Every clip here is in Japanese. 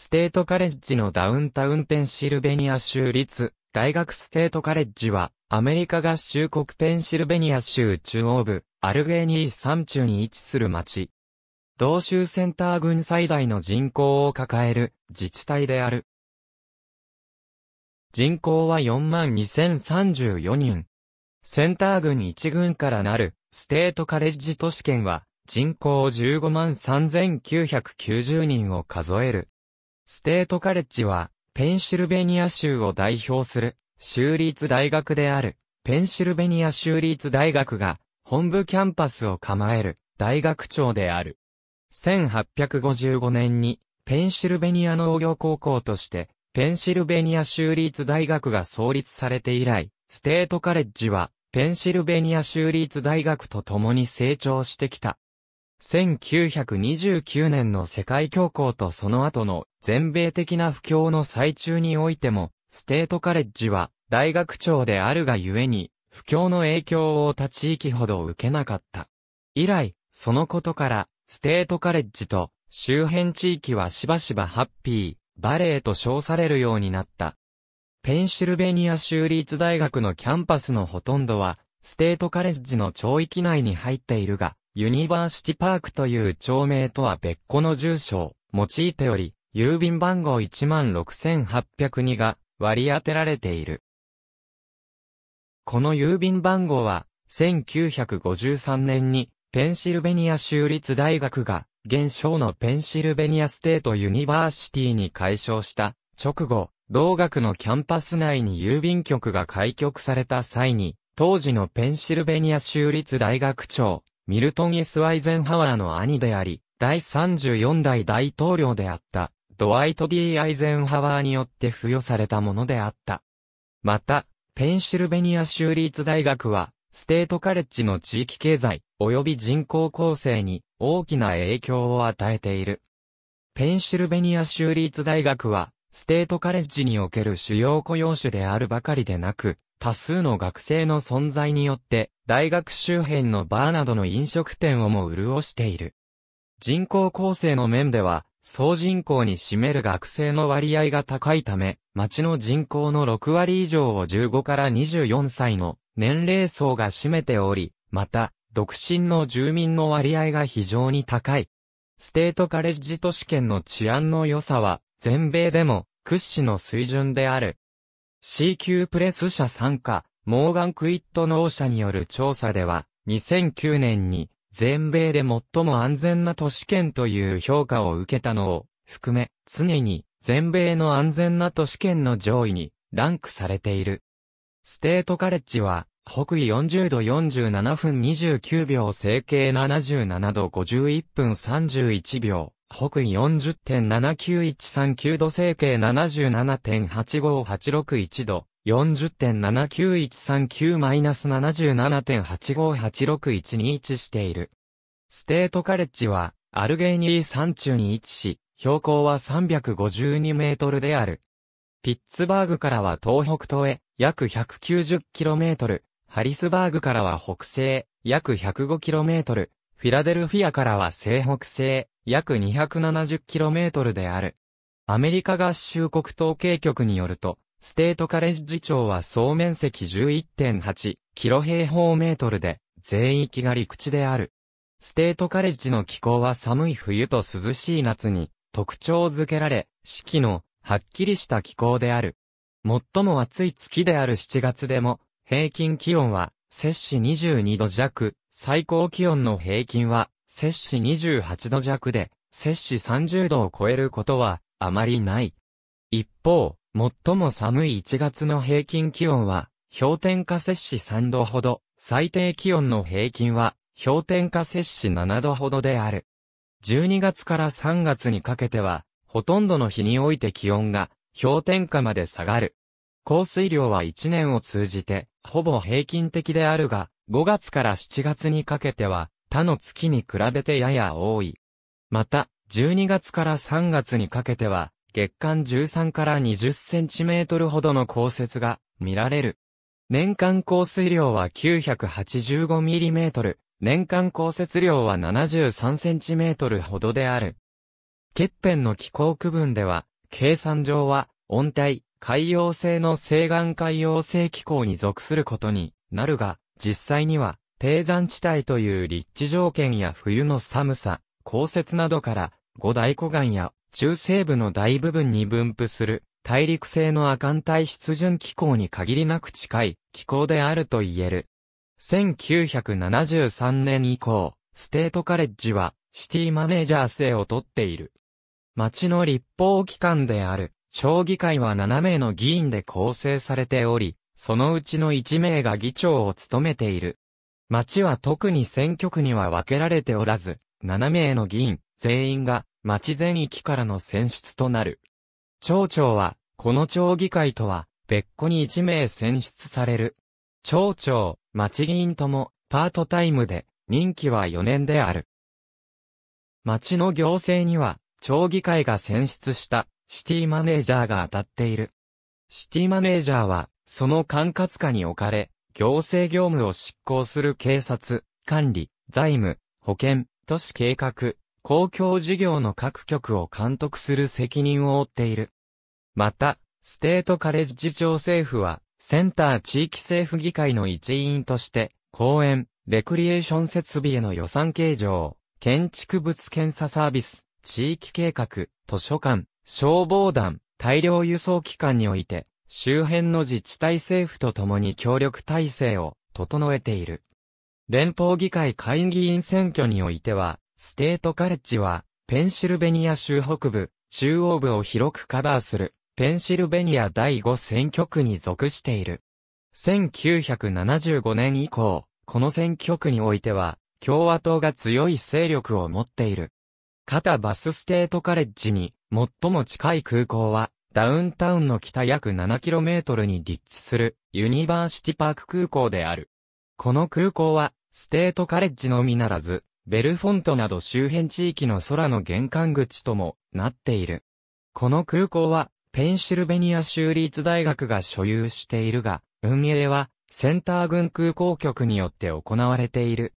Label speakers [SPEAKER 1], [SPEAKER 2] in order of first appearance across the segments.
[SPEAKER 1] ステートカレッジのダウンタウンペンシルベニア州立大学ステートカレッジはアメリカ合衆国ペンシルベニア州中央部アルゲーニー山中に位置する町。同州センター群最大の人口を抱える自治体である。人口は42,034人。センター群1群からなるステートカレッジ都市圏は人口15万3990人を数える。ステートカレッジは、ペンシルベニア州を代表する、州立大学である、ペンシルベニア州立大学が、本部キャンパスを構える、大学長である。1855年に、ペンシルベニア農業高校として、ペンシルベニア州立大学が創立されて以来、ステートカレッジは、ペンシルベニア州立大学と共に成長してきた。1929年の世界恐慌とその後の全米的な不況の最中においても、ステートカレッジは大学長であるがゆえに、不況の影響を他地域ほど受けなかった。以来、そのことから、ステートカレッジと周辺地域はしばしばハッピー、バレーと称されるようになった。ペンシルベニア州立大学のキャンパスのほとんどは、ステートカレッジの町域内に入っているが、ユニバーシティパークという町名とは別個の住所を用いており、郵便番号16802が割り当てられている。この郵便番号は、1953年にペンシルベニア州立大学が、現象のペンシルベニアステートユニバーシティに改称した直後、同学のキャンパス内に郵便局が開局された際に、当時のペンシルベニア州立大学長、ミルトン・ S・ アイゼンハワーの兄であり、第34代大統領であった、ドワイト・ D・ アイゼンハワーによって付与されたものであった。また、ペンシルベニア州立大学は、ステートカレッジの地域経済、及び人口構成に大きな影響を与えている。ペンシルベニア州立大学は、ステートカレッジにおける主要雇用種であるばかりでなく、多数の学生の存在によって、大学周辺のバーなどの飲食店をも潤している。人口構成の面では、総人口に占める学生の割合が高いため、町の人口の6割以上を15から24歳の年齢層が占めており、また、独身の住民の割合が非常に高い。ステートカレッジ都市圏の治安の良さは、全米でも屈指の水準である。CQ プレス社参加、モーガン・クイット農社による調査では、2009年に全米で最も安全な都市圏という評価を受けたのを含め、常に全米の安全な都市圏の上位にランクされている。ステートカレッジは、北緯40度47分29秒、整形77度51分31秒、北緯40.79139度成経77.85861度、4 0 7 9 1 3 9 7 7 8 5 8 6 1に位置している。ステートカレッジは、アルゲーニー山中に位置し、標高は352メートルである。ピッツバーグからは東北東へ約1 9 0トル。ハリスバーグからは北西約1 0 5トル。フィラデルフィアからは西北西約 270km である。アメリカ合衆国統計局によると、ステートカレッジ町は総面積 11.8km 平方メートルで、全域が陸地である。ステートカレッジの気候は寒い冬と涼しい夏に特徴づけられ、四季のはっきりした気候である。最も暑い月である7月でも、平均気温は摂氏22度弱、最高気温の平均は摂氏28度弱で、摂氏30度を超えることは、あまりない。一方、最も寒い1月の平均気温は、氷点下摂氏3度ほど、最低気温の平均は、氷点下摂氏7度ほどである。12月から3月にかけては、ほとんどの日において気温が、氷点下まで下がる。降水量は1年を通じて、ほぼ平均的であるが、5月から7月にかけては、他の月に比べてやや多い。また、12月から3月にかけては、月間13から20センチメートルほどの降雪が見られる。年間降水量は985ミリメートル、年間降雪量は73センチメートルほどである。欠片の気候区分では、計算上は温帯、海洋性の西岸海洋性気候に属することになるが、実際には低山地帯という立地条件や冬の寒さ、降雪などから、五大湖岸や中西部の大部分に分布する大陸性の亜寒帯湿潤気候に限りなく近い気候であると言える。1973年以降、ステートカレッジはシティマネージャー制をとっている。町の立法機関である、町議会は7名の議員で構成されており、そのうちの1名が議長を務めている。町は特に選挙区には分けられておらず、7名の議員、全員が、町全域からの選出となる。町長は、この町議会とは、別個に1名選出される。町長、町議員とも、パートタイムで、任期は4年である。町の行政には、町議会が選出した、シティマネージャーが当たっている。シティマネージャーは、その管轄下に置かれ、行政業務を執行する警察、管理、財務、保険、都市計画、公共事業の各局を監督する責任を負っている。また、ステートカレッジ長政府は、センター地域政府議会の一員として、公園、レクリエーション設備への予算計上、建築物検査サービス、地域計画、図書館、消防団、大量輸送機関において、周辺の自治体政府と共に協力体制を整えている。連邦議会会議員選挙においては、ステートカレッジは、ペンシルベニア州北部、中央部を広くカバーする、ペンシルベニア第5選挙区に属している。1975年以降、この選挙区においては、共和党が強い勢力を持っている。カタバスステートカレッジに、最も近い空港は、ダウンタウンの北約 7km に立地するユニバーシティパーク空港である。この空港は、ステートカレッジのみならず、ベルフォントなど周辺地域の空の玄関口ともなっている。この空港は、ペンシルベニア州立大学が所有しているが、運営は、センター軍空港局によって行われている。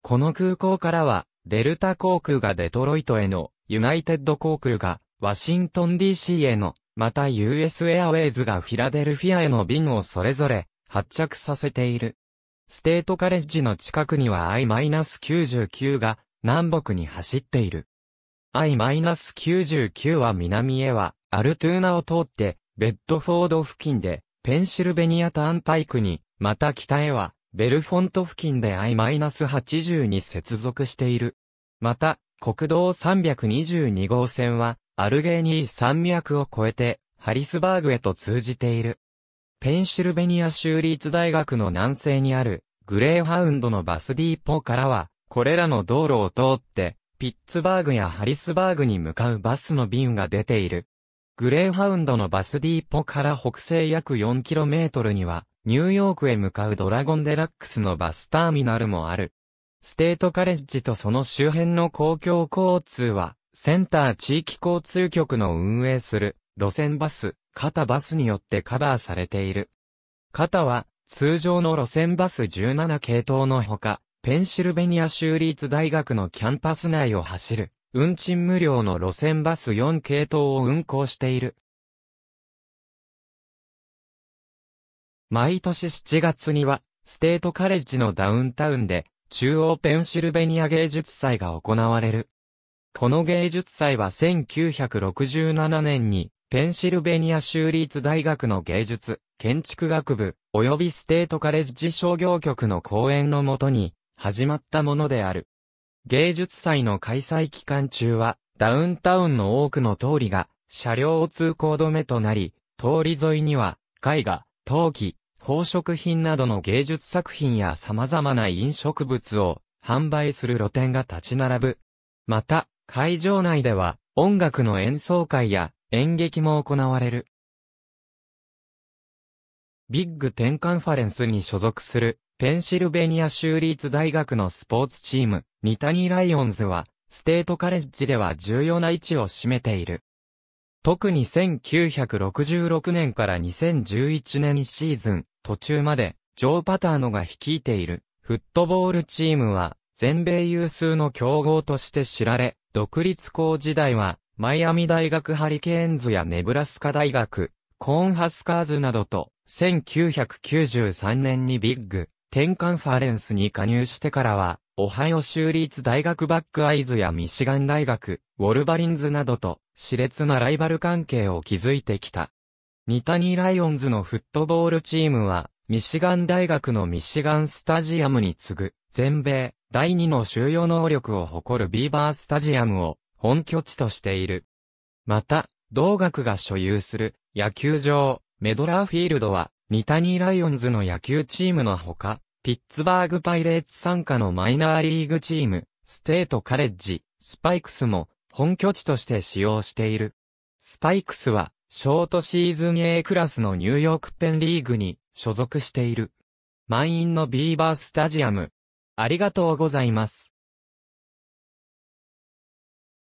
[SPEAKER 1] この空港からは、デルタ航空がデトロイトへの、ユナイテッド航空が、ワシントン DC への、また US エアウェイズがフィラデルフィアへの便をそれぞれ発着させている。ステートカレッジの近くには I-99 が南北に走っている。I-99 は南へはアルトゥーナを通ってベッドフォード付近でペンシルベニアターンパイクに、また北へはベルフォント付近で I-80 に接続している。また、国道322号線は、アルゲーニー山脈を越えて、ハリスバーグへと通じている。ペンシルベニア州立大学の南西にある、グレーハウンドのバスディーポからは、これらの道路を通って、ピッツバーグやハリスバーグに向かうバスの便が出ている。グレーハウンドのバスディーポから北西約 4km には、ニューヨークへ向かうドラゴンデラックスのバスターミナルもある。ステートカレッジとその周辺の公共交通は、センター地域交通局の運営する路線バス、肩バスによってカバーされている。肩は通常の路線バス17系統のほか、ペンシルベニア州立大学のキャンパス内を走る、運賃無料の路線バス4系統を運行している。毎年7月には、ステートカレッジのダウンタウンで、中央ペンシルベニア芸術祭が行われる。この芸術祭は1967年に、ペンシルベニア州立大学の芸術、建築学部、及びステートカレッジ商業局の講演のもとに、始まったものである。芸術祭の開催期間中は、ダウンタウンの多くの通りが、車両通行止めとなり、通り沿いには、絵画、陶器、宝飾品などの芸術作品や様々な飲食物を販売する露店が立ち並ぶ。また、会場内では音楽の演奏会や演劇も行われる。ビッグ10カンファレンスに所属するペンシルベニア州立大学のスポーツチーム、ニタニーライオンズは、ステートカレッジでは重要な位置を占めている。特に1966年から2011年シーズン途中まで、ジョー・パターノが率いているフットボールチームは、全米有数の強豪として知られ、独立校時代は、マイアミ大学ハリケーンズやネブラスカ大学、コーンハスカーズなどと、1993年にビッグ、テンカンファレンスに加入してからは、オハイオ州立大学バックアイズやミシガン大学、ウォルバリンズなどと、熾烈なライバル関係を築いてきた。ニタニライオンズのフットボールチームは、ミシガン大学のミシガンスタジアムに次ぐ、全米、第2の収容能力を誇るビーバースタジアムを本拠地としている。また、同学が所有する野球場、メドラーフィールドは、ニタニーライオンズの野球チームのほか、ピッツバーグパイレーツ参加のマイナーリーグチーム、ステートカレッジ、スパイクスも本拠地として使用している。スパイクスは、ショートシーズン A クラスのニューヨークペンリーグに所属している。満員のビーバースタジアム、ありがとうございます。